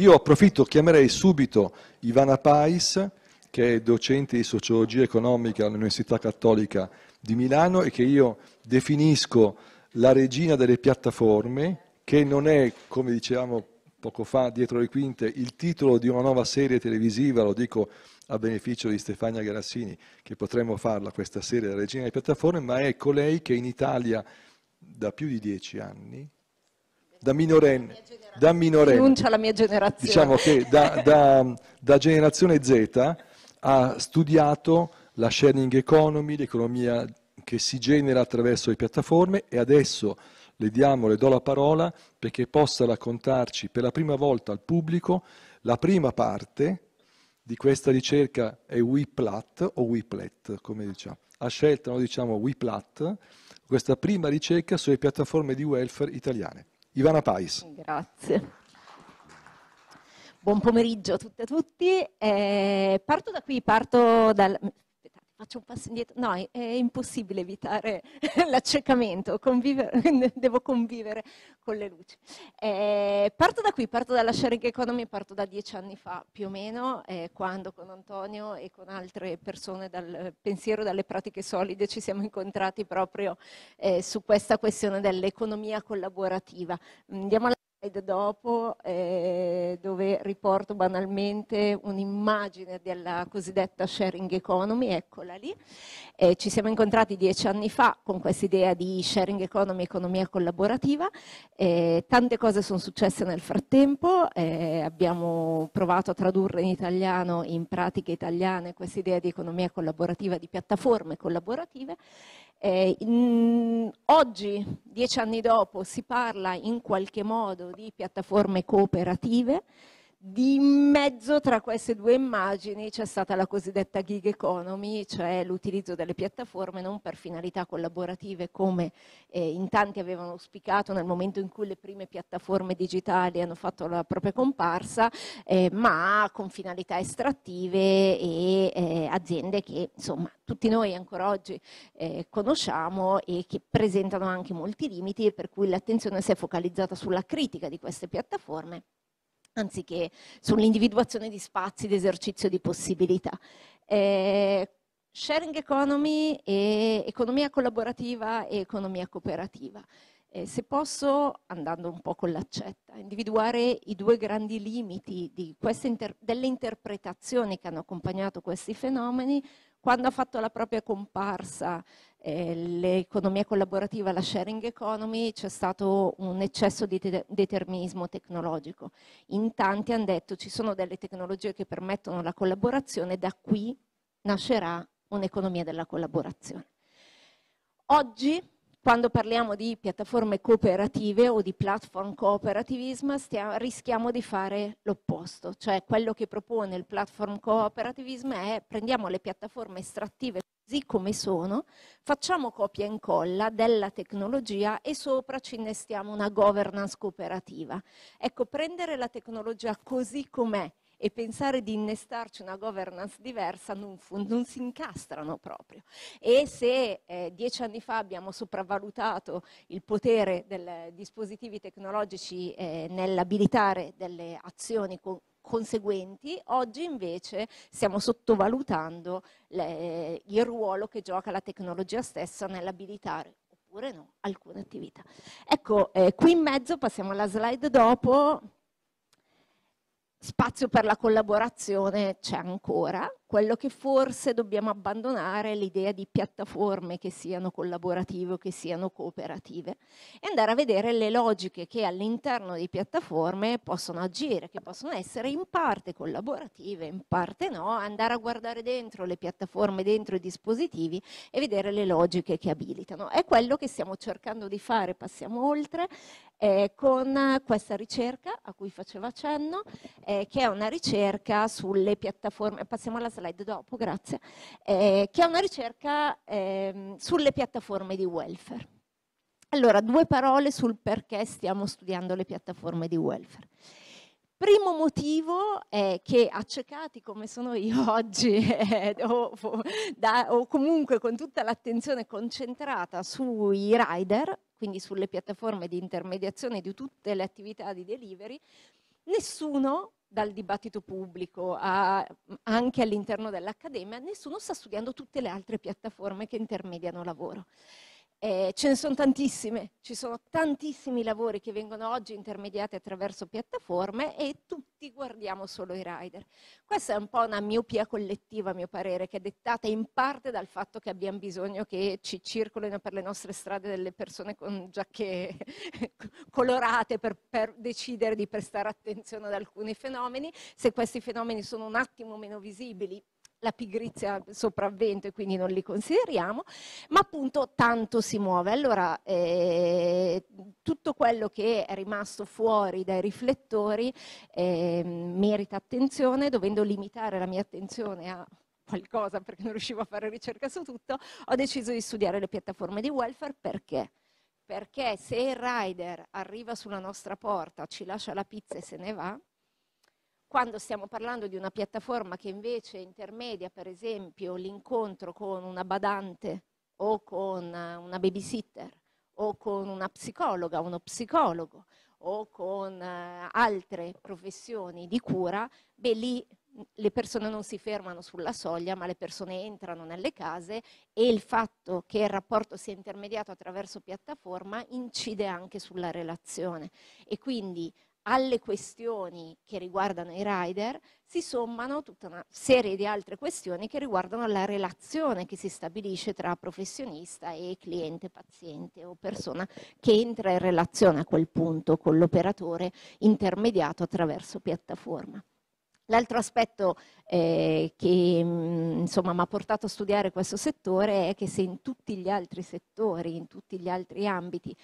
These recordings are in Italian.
Io approfitto, chiamerei subito Ivana Pais, che è docente di sociologia economica all'Università Cattolica di Milano e che io definisco la regina delle piattaforme, che non è, come dicevamo poco fa, dietro le quinte, il titolo di una nuova serie televisiva, lo dico a beneficio di Stefania Garassini, che potremmo farla questa serie, la regina delle piattaforme, ma è colei che in Italia da più di dieci anni, da minorenne, da minorenne diciamo che da, da, da generazione Z ha studiato la sharing economy, l'economia che si genera attraverso le piattaforme e adesso le diamo, le do la parola perché possa raccontarci per la prima volta al pubblico la prima parte di questa ricerca è WIPLAT o WIPLET, come diciamo. Ha scelto, noi diciamo WIPLAT, questa prima ricerca sulle piattaforme di welfare italiane. Ivana Pais. Grazie. Buon pomeriggio a tutte e a tutti. Eh, parto da qui, parto dal, faccio un passo indietro. No, è, è impossibile evitare l'accecamento, convivere, devo convivere con le luci. Eh, parto da qui, parto dalla sharing economy, parto da dieci anni fa più o meno, eh, quando con Antonio e con altre persone dal pensiero, dalle pratiche solide ci siamo incontrati proprio eh, su questa questione dell'economia collaborativa. Andiamo mm, alla slide dopo eh, dove riporto banalmente un'immagine della cosiddetta sharing economy, eccola lì. Eh, ci siamo incontrati dieci anni fa con questa idea di sharing economy, economia collaborativa. Eh, tante cose sono successe nel frattempo, eh, abbiamo provato a tradurre in italiano, in pratiche italiane, questa idea di economia collaborativa, di piattaforme collaborative. Eh, in, oggi, dieci anni dopo, si parla in qualche modo di piattaforme cooperative di mezzo tra queste due immagini c'è stata la cosiddetta gig economy, cioè l'utilizzo delle piattaforme non per finalità collaborative come eh, in tanti avevano auspicato nel momento in cui le prime piattaforme digitali hanno fatto la propria comparsa, eh, ma con finalità estrattive e eh, aziende che insomma tutti noi ancora oggi eh, conosciamo e che presentano anche molti limiti per cui l'attenzione si è focalizzata sulla critica di queste piattaforme anziché sull'individuazione di spazi di esercizio di possibilità. Eh, sharing economy e economia collaborativa e economia cooperativa. Eh, se posso, andando un po' con l'accetta, individuare i due grandi limiti inter delle interpretazioni che hanno accompagnato questi fenomeni, quando ha fatto la propria comparsa eh, l'economia collaborativa, la sharing economy, c'è stato un eccesso di te- determinismo tecnologico. In tanti hanno detto ci sono delle tecnologie che permettono la collaborazione, da qui nascerà un'economia della collaborazione. Oggi, quando parliamo di piattaforme cooperative o di platform cooperativism, stia- rischiamo di fare l'opposto, cioè quello che propone il platform cooperativism è prendiamo le piattaforme estrattive così come sono, facciamo copia e incolla della tecnologia e sopra ci innestiamo una governance cooperativa. Ecco, prendere la tecnologia così com'è e pensare di innestarci una governance diversa non, non si incastrano proprio. E se eh, dieci anni fa abbiamo sopravvalutato il potere dei dispositivi tecnologici eh, nell'abilitare delle azioni con, conseguenti, oggi invece stiamo sottovalutando le, il ruolo che gioca la tecnologia stessa nell'abilitare oppure no alcune attività. Ecco, eh, qui in mezzo passiamo alla slide dopo, spazio per la collaborazione c'è ancora, quello che forse dobbiamo abbandonare è l'idea di piattaforme che siano collaborative o che siano cooperative e andare a vedere le logiche che all'interno di piattaforme possono agire, che possono essere in parte collaborative, in parte no, andare a guardare dentro le piattaforme, dentro i dispositivi e vedere le logiche che abilitano. È quello che stiamo cercando di fare, passiamo oltre, eh, con questa ricerca a cui faceva accenno, eh, che è una ricerca sulle piattaforme, passiamo alla slide dopo, grazie, eh, che è una ricerca eh, sulle piattaforme di welfare. Allora, due parole sul perché stiamo studiando le piattaforme di welfare. Primo motivo è che accecati come sono io oggi, eh, o, o, da, o comunque con tutta l'attenzione concentrata sui rider, quindi sulle piattaforme di intermediazione di tutte le attività di delivery, nessuno dal dibattito pubblico a, anche all'interno dell'accademia, nessuno sta studiando tutte le altre piattaforme che intermediano lavoro. Eh, ce ne sono tantissime, ci sono tantissimi lavori che vengono oggi intermediati attraverso piattaforme e tutti guardiamo solo i rider. Questa è un po' una miopia collettiva, a mio parere, che è dettata in parte dal fatto che abbiamo bisogno che ci circolino per le nostre strade delle persone con giacche colorate per, per decidere di prestare attenzione ad alcuni fenomeni. Se questi fenomeni sono un attimo meno visibili, la pigrizia sopravvento e quindi non li consideriamo, ma appunto tanto si muove. Allora eh, tutto quello che è rimasto fuori dai riflettori eh, merita attenzione, dovendo limitare la mia attenzione a qualcosa perché non riuscivo a fare ricerca su tutto, ho deciso di studiare le piattaforme di welfare perché? Perché se il rider arriva sulla nostra porta, ci lascia la pizza e se ne va, quando stiamo parlando di una piattaforma che invece intermedia, per esempio, l'incontro con una badante o con una babysitter o con una psicologa, o uno psicologo o con eh, altre professioni di cura, beh lì le persone non si fermano sulla soglia, ma le persone entrano nelle case e il fatto che il rapporto sia intermediato attraverso piattaforma incide anche sulla relazione. E quindi alle questioni che riguardano i rider si sommano tutta una serie di altre questioni che riguardano la relazione che si stabilisce tra professionista e cliente, paziente o persona che entra in relazione a quel punto con l'operatore intermediato attraverso piattaforma. L'altro aspetto eh, che mi mm, ha portato a studiare questo settore è che se in tutti gli altri settori, in tutti gli altri ambiti,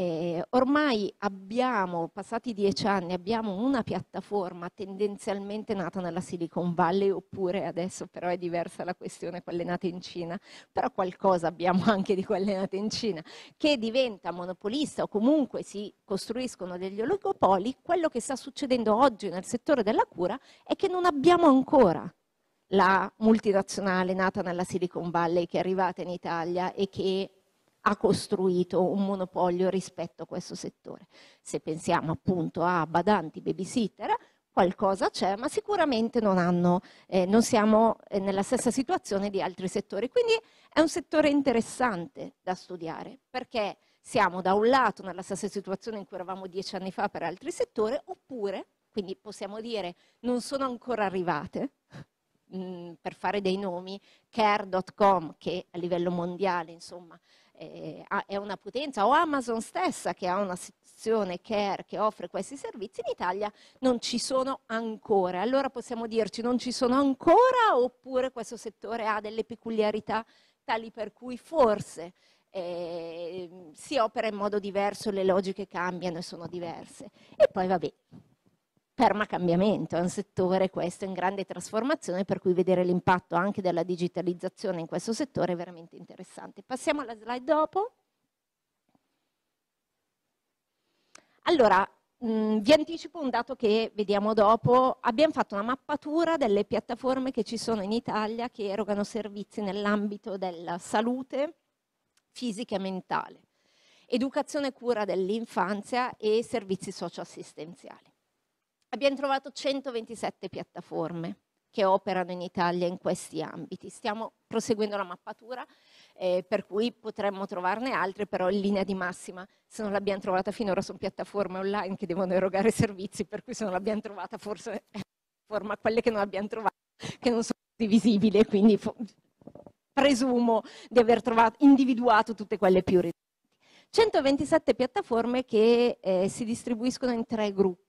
eh, ormai abbiamo, passati dieci anni, abbiamo una piattaforma tendenzialmente nata nella Silicon Valley, oppure adesso però è diversa la questione, quelle nate in Cina, però qualcosa abbiamo anche di quelle nate in Cina, che diventa monopolista o comunque si costruiscono degli oligopoli, quello che sta succedendo oggi nel settore della cura è che non abbiamo ancora la multinazionale nata nella Silicon Valley che è arrivata in Italia e che ha costruito un monopolio rispetto a questo settore. Se pensiamo appunto a badanti, babysitter, qualcosa c'è, ma sicuramente non, hanno, eh, non siamo eh, nella stessa situazione di altri settori. Quindi è un settore interessante da studiare, perché siamo da un lato nella stessa situazione in cui eravamo dieci anni fa per altri settori, oppure, quindi possiamo dire, non sono ancora arrivate, mh, mm, per fare dei nomi, care.com, che a livello mondiale, insomma, eh, è una potenza, o Amazon stessa che ha una sezione care che offre questi servizi, in Italia non ci sono ancora. Allora possiamo dirci non ci sono ancora oppure questo settore ha delle peculiarità tali per cui forse eh, si opera in modo diverso, le logiche cambiano e sono diverse. E poi vabbè, permacambiamento, è un settore questo in grande trasformazione per cui vedere l'impatto anche della digitalizzazione in questo settore è veramente interessante. Passiamo alla slide dopo. Allora, mh, mm, vi anticipo un dato che vediamo dopo. Abbiamo fatto una mappatura delle piattaforme che ci sono in Italia che erogano servizi nell'ambito della salute fisica e mentale, educazione e cura dell'infanzia e servizi socioassistenziali. Abbiamo trovato 127 piattaforme che operano in Italia in questi ambiti. Stiamo proseguendo la mappatura, eh, per cui potremmo trovarne altre, però in linea di massima, se non l'abbiamo trovata finora, sono piattaforme online che devono erogare servizi, per cui se non l'abbiamo trovata forse è forma quelle che non abbiamo trovato, che non sono divisibili, quindi presumo di aver trovato, individuato tutte quelle più ridotte. 127 piattaforme che eh, si distribuiscono in tre gruppi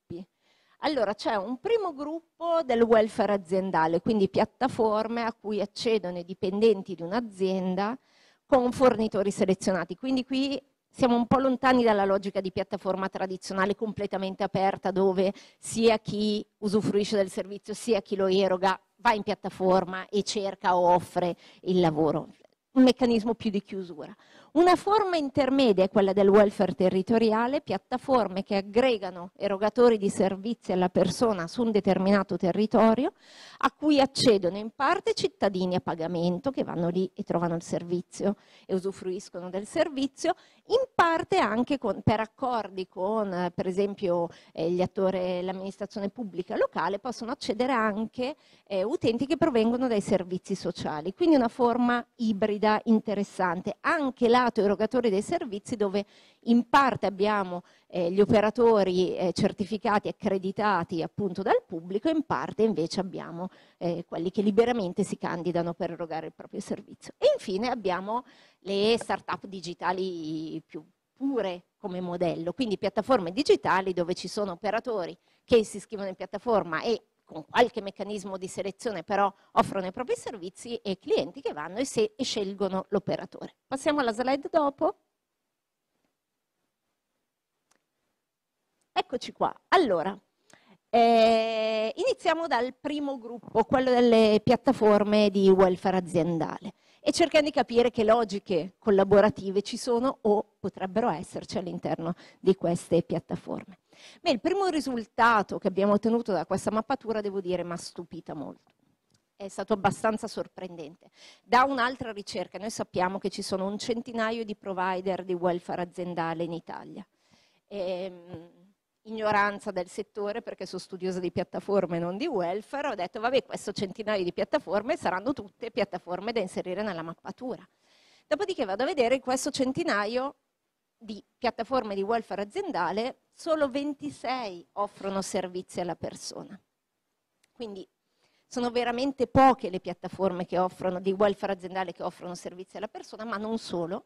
allora, c'è un primo gruppo del welfare aziendale, quindi piattaforme a cui accedono i dipendenti di un'azienda con fornitori selezionati. Quindi qui siamo un po' lontani dalla logica di piattaforma tradizionale completamente aperta dove sia chi usufruisce del servizio sia chi lo eroga va in piattaforma e cerca o offre il lavoro. Un meccanismo più di chiusura. Una forma intermedia è quella del welfare territoriale, piattaforme che aggregano erogatori di servizi alla persona su un determinato territorio, a cui accedono in parte cittadini a pagamento che vanno lì e trovano il servizio e usufruiscono del servizio, in parte anche con, per accordi con, eh, per esempio, eh, gli attori, l'amministrazione pubblica locale, possono accedere anche eh, utenti che provengono dai servizi sociali, quindi una forma ibrida interessante, anche lato erogatori dei servizi dove in parte abbiamo eh, gli operatori eh, certificati e accreditati appunto dal pubblico, in parte invece abbiamo eh, quelli che liberamente si candidano per erogare il proprio servizio. E infine abbiamo le start-up digitali più pure come modello, quindi piattaforme digitali dove ci sono operatori che si iscrivono in piattaforma e con qualche meccanismo di selezione però offrono i propri servizi e clienti che vanno e, se, e scelgono l'operatore. Passiamo alla slide dopo. Eccoci qua. Allora, eh, iniziamo dal primo gruppo, quello delle piattaforme di welfare aziendale e cerchiamo di capire che logiche collaborative ci sono o potrebbero esserci all'interno di queste piattaforme. Beh, il primo risultato che abbiamo ottenuto da questa mappatura, devo dire, mi ha stupita molto è stato abbastanza sorprendente. Da un'altra ricerca noi sappiamo che ci sono un centinaio di provider di welfare aziendale in Italia. E, ehm, ignoranza del settore perché sono studiosa di piattaforme non di welfare, ho detto vabbè questo centinaio di piattaforme saranno tutte piattaforme da inserire nella mappatura. Dopodiché vado a vedere questo centinaio di piattaforme di welfare aziendale, solo 26 offrono servizi alla persona. Quindi sono veramente poche le piattaforme offrono, di welfare aziendale che offrono servizi alla persona, ma non solo,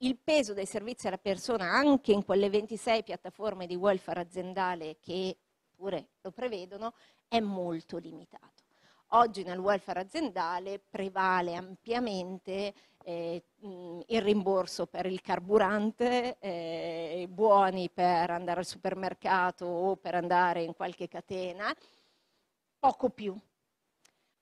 il peso dei servizi alla persona anche in quelle 26 piattaforme di welfare aziendale che pure lo prevedono è molto limitato. Oggi nel welfare aziendale prevale ampiamente eh, mm, il rimborso per il carburante, eh, buoni per andare al supermercato o per andare in qualche catena, poco più.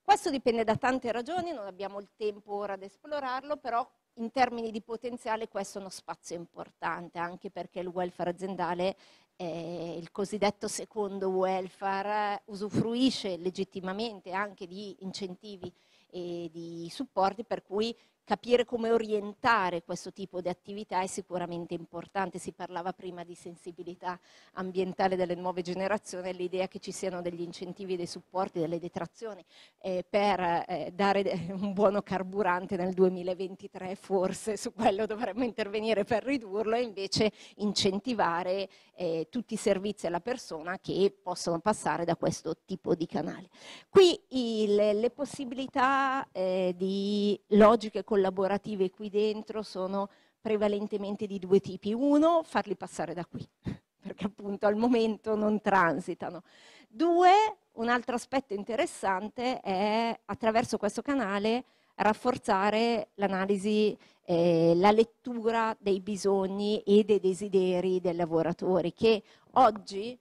Questo dipende da tante ragioni, non abbiamo il tempo ora ad esplorarlo, però in termini di potenziale questo è uno spazio importante, anche perché il welfare aziendale, eh, il cosiddetto secondo welfare, usufruisce legittimamente anche di incentivi e di supporti per cui capire come orientare questo tipo di attività è sicuramente importante. Si parlava prima di sensibilità ambientale delle nuove generazioni l'idea che ci siano degli incentivi, dei supporti, delle detrazioni eh, per eh, dare eh, un buono carburante nel 2023 forse su quello dovremmo intervenire per ridurlo e invece incentivare eh, tutti i servizi alla persona che possono passare da questo tipo di canale. Qui il, le possibilità eh, di logiche collaborative qui dentro sono prevalentemente di due tipi. Uno, farli passare da qui, perché appunto al momento non transitano. Due, un altro aspetto interessante è attraverso questo canale rafforzare l'analisi, eh, la lettura dei bisogni e dei desideri dei lavoratori che oggi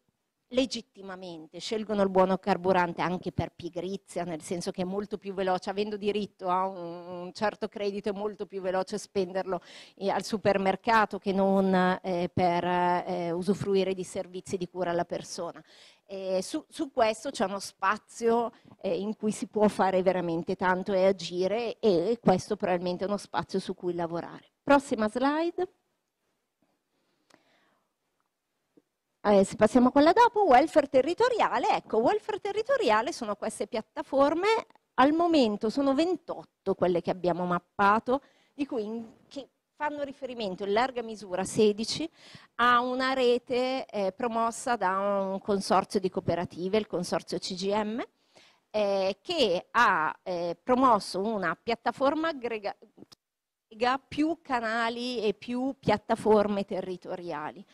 legittimamente scelgono il buono carburante anche per pigrizia, nel senso che è molto più veloce, avendo diritto a un certo credito, è molto più veloce spenderlo eh, al supermercato che non eh, per eh, usufruire di servizi di cura alla persona. Su, su, questo c'è uno spazio eh, in cui si può fare veramente tanto e agire e questo probabilmente è uno spazio su cui lavorare. Prossima slide. Eh, se passiamo a quella dopo, welfare territoriale, ecco, welfare territoriale sono queste piattaforme, al momento sono 28 quelle che abbiamo mappato, di cui in, che fanno riferimento in larga misura 16 a una rete eh, promossa da un consorzio di cooperative, il consorzio CGM, eh, che ha eh, promosso una piattaforma aggrega più canali e più piattaforme territoriali.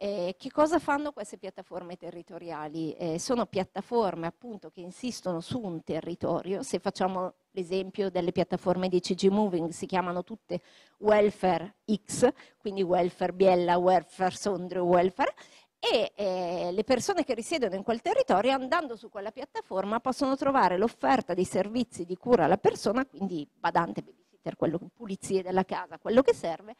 Eh, che cosa fanno queste piattaforme territoriali? Eh, sono piattaforme appunto che insistono su un territorio, se facciamo l'esempio delle piattaforme di CG Moving, si chiamano tutte Welfare X, quindi Welfare Biella, Welfare Sondrio, Welfare, e eh, le persone che risiedono in quel territorio andando su quella piattaforma possono trovare l'offerta dei servizi di cura alla persona, quindi badante, babysitter, quello, pulizie della casa, quello che serve,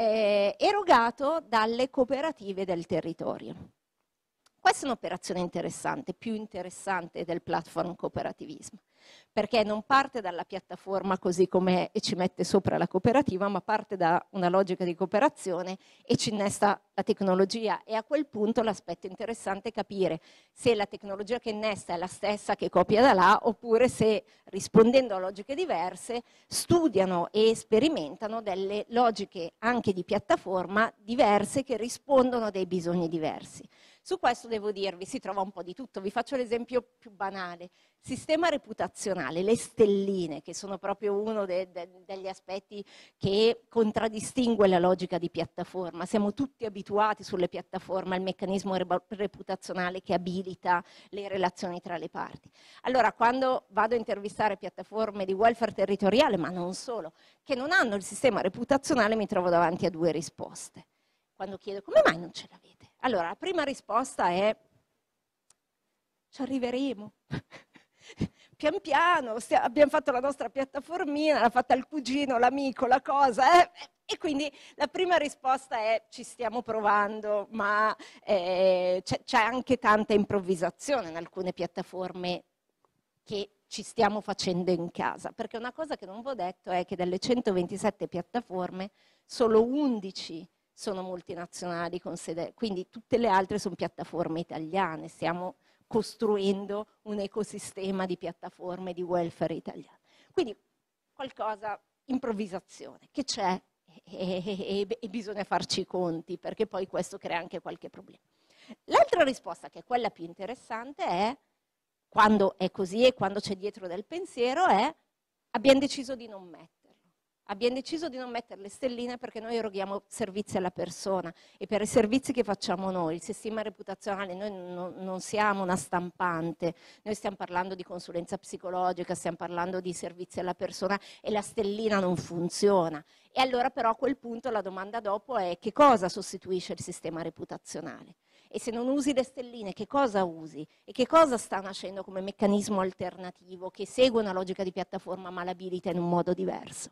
eh, erogato dalle cooperative del territorio. Questa è un'operazione interessante, più interessante del platform cooperativismo perché non parte dalla piattaforma così com'è e ci mette sopra la cooperativa, ma parte da una logica di cooperazione e ci innesta la tecnologia e a quel punto l'aspetto interessante è capire se la tecnologia che innesta è la stessa che copia da là oppure se rispondendo a logiche diverse studiano e sperimentano delle logiche anche di piattaforma diverse che rispondono a dei bisogni diversi. Su questo devo dirvi, si trova un po' di tutto. Vi faccio l'esempio più banale. Sistema reputazionale, le stelline, che sono proprio uno de, de, degli aspetti che contraddistingue la logica di piattaforma. Siamo tutti abituati sulle piattaforme al meccanismo reputazionale che abilita le relazioni tra le parti. Allora, quando vado a intervistare piattaforme di welfare territoriale, ma non solo, che non hanno il sistema reputazionale, mi trovo davanti a due risposte. Quando chiedo come mai non ce l'avete? Allora, la prima risposta è ci arriveremo. Pian piano stia, abbiamo fatto la nostra piattaformina, l'ha fatta il cugino, l'amico, la cosa. Eh? E quindi la prima risposta è ci stiamo provando, ma eh, c'è, c'è anche tanta improvvisazione in alcune piattaforme che ci stiamo facendo in casa. Perché una cosa che non vi ho detto è che delle 127 piattaforme solo 11 sono multinazionali, sede, quindi tutte le altre sono piattaforme italiane, stiamo costruendo un ecosistema di piattaforme di welfare italiane. Quindi qualcosa, improvvisazione, che c'è e, e, e, bisogna farci i conti, perché poi questo crea anche qualche problema. L'altra risposta, che è quella più interessante, è quando è così e quando c'è dietro del pensiero, è abbiamo deciso di non mettere Abbiamo deciso di non mettere le stelline perché noi eroghiamo servizi alla persona e per i servizi che facciamo noi, il sistema reputazionale, noi non, non siamo una stampante, noi stiamo parlando di consulenza psicologica, stiamo parlando di servizi alla persona e la stellina non funziona. E allora però a quel punto la domanda dopo è che cosa sostituisce il sistema reputazionale? e se non usi le stelline che cosa usi e che cosa sta nascendo come meccanismo alternativo che segue una logica di piattaforma ma l'abilita in un modo diverso.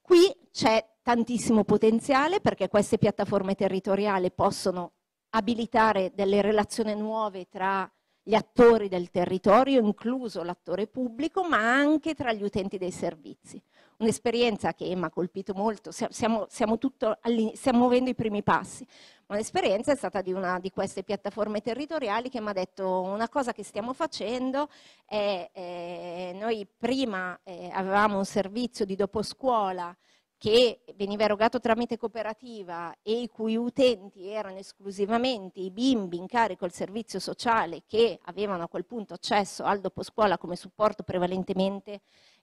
Qui c'è tantissimo potenziale perché queste piattaforme territoriali possono abilitare delle relazioni nuove tra gli attori del territorio, incluso l'attore pubblico, ma anche tra gli utenti dei servizi un'esperienza che mi ha colpito molto, siamo, siamo stiamo muovendo i primi passi, ma l'esperienza è stata di una di queste piattaforme territoriali che mi ha detto una cosa che stiamo facendo è, eh, noi prima eh, avevamo un servizio di dopo scuola che veniva erogato tramite cooperativa e i cui utenti erano esclusivamente i bimbi in carico al servizio sociale che avevano a quel punto accesso al doposcuola come supporto prevalentemente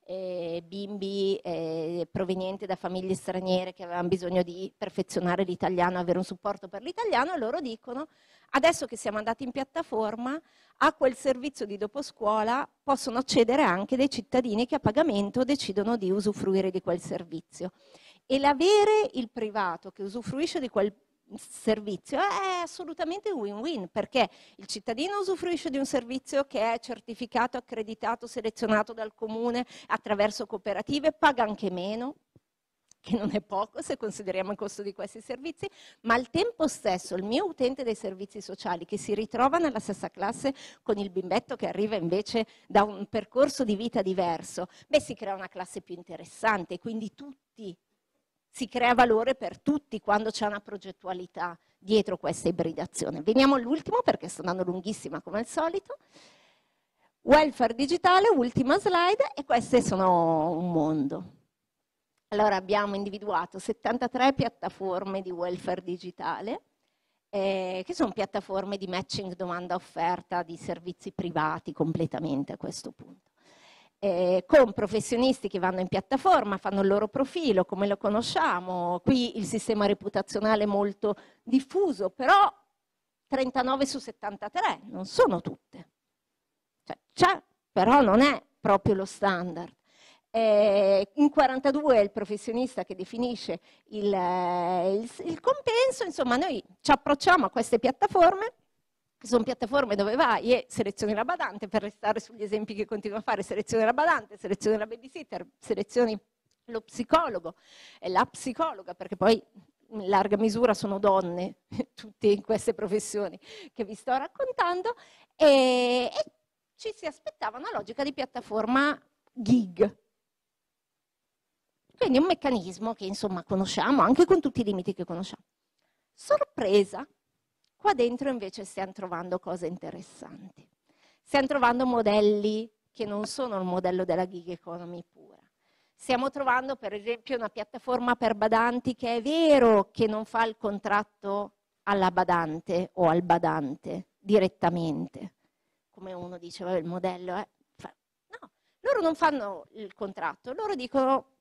eh, bimbi eh, provenienti da famiglie straniere che avevano bisogno di perfezionare l'italiano, avere un supporto per l'italiano e loro dicono adesso che siamo andati in piattaforma a quel servizio di dopo scuola possono accedere anche dei cittadini che a pagamento decidono di usufruire di quel servizio. E l'avere il privato che usufruisce di quel servizio è assolutamente win-win perché il cittadino usufruisce di un servizio che è certificato, accreditato, selezionato dal comune attraverso cooperative, paga anche meno che non è poco se consideriamo il costo di questi servizi, ma al tempo stesso il mio utente dei servizi sociali che si ritrova nella stessa classe con il bimbetto che arriva invece da un percorso di vita diverso, beh si crea una classe più interessante, quindi tutti si crea valore per tutti quando c'è una progettualità dietro questa ibridazione. Veniamo all'ultimo perché sto andando lunghissima come al solito. Welfare digitale, ultima slide, e queste sono un mondo. Allora abbiamo individuato 73 piattaforme di welfare digitale, eh, che sono piattaforme di matching domanda-offerta di servizi privati completamente a questo punto eh, con professionisti che vanno in piattaforma, fanno il loro profilo, come lo conosciamo. Qui il sistema reputazionale è molto diffuso, però 39 su 73 non sono tutte. Cioè, c'è, però non è proprio lo standard. Eh, in 42 è il professionista che definisce il, eh, il, il compenso, insomma noi ci approcciamo a queste piattaforme sono piattaforme dove vai e selezioni la badante, per restare sugli esempi che continuo a fare, selezioni la badante, selezioni la babysitter, selezioni lo psicologo, e la psicologa, perché poi in larga misura sono donne, tutte in queste professioni che vi sto raccontando, e, e ci si aspettava una logica di piattaforma gig. Quindi un meccanismo che insomma conosciamo anche con tutti i limiti che conosciamo. Sorpresa, Qua dentro invece stiamo trovando cose interessanti. Stiamo trovando modelli che non sono il modello della gig economy pura. Stiamo trovando per esempio una piattaforma per badanti che è vero che non fa il contratto alla badante o al badante direttamente, come uno diceva il modello. È... Eh. No, loro non fanno il contratto, loro dicono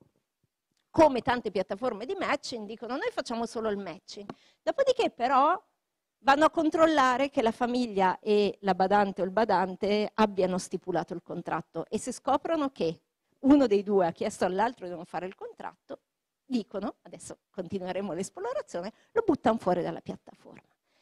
come tante piattaforme di matching, dicono noi facciamo solo il matching. Dopodiché però vanno a controllare che la famiglia e la badante o il badante abbiano stipulato il contratto e se scoprono che uno dei due ha chiesto all'altro di non fare il contratto, dicono, adesso continueremo l'esplorazione, lo buttano fuori dalla piattaforma.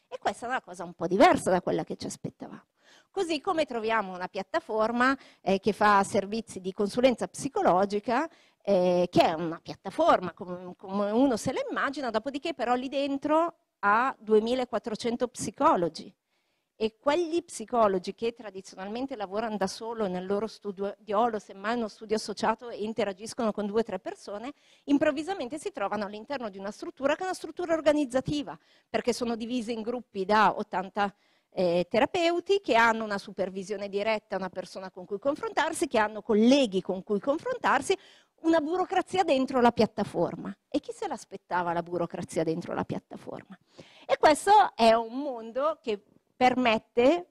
E questa è una cosa un po' diversa da quella che ci aspettavamo. Così come troviamo una piattaforma eh, che fa servizi di consulenza psicologica, eh, che è una piattaforma come, come uno se la immagina, dopodiché però lì dentro a 2400 psicologi e quegli psicologi che tradizionalmente lavorano da solo nel loro studio di Olo, semmai uno studio associato e interagiscono con due o tre persone, improvvisamente si trovano all'interno di una struttura che è una struttura organizzativa, perché sono divise in gruppi da 80 eh, terapeuti che hanno una supervisione diretta, una persona con cui confrontarsi, che hanno colleghi con cui confrontarsi, una burocrazia dentro la piattaforma. E chi se l'aspettava la burocrazia dentro la piattaforma? E questo è un mondo che permette,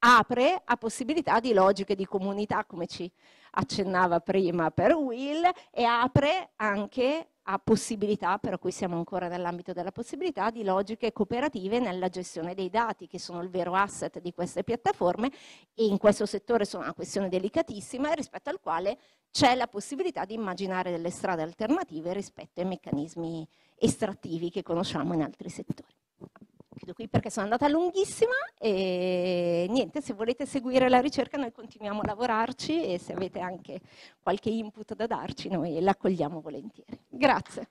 apre a possibilità di logiche di comunità, come ci accennava prima per Will, e apre anche a possibilità, però qui siamo ancora nell'ambito della possibilità, di logiche cooperative nella gestione dei dati, che sono il vero asset di queste piattaforme e in questo settore sono una questione delicatissima rispetto al quale c'è la possibilità di immaginare delle strade alternative rispetto ai meccanismi estrattivi che conosciamo in altri settori chiudo qui perché sono andata lunghissima e niente, se volete seguire la ricerca noi continuiamo a lavorarci e se avete anche qualche input da darci noi l'accogliamo volentieri. Grazie.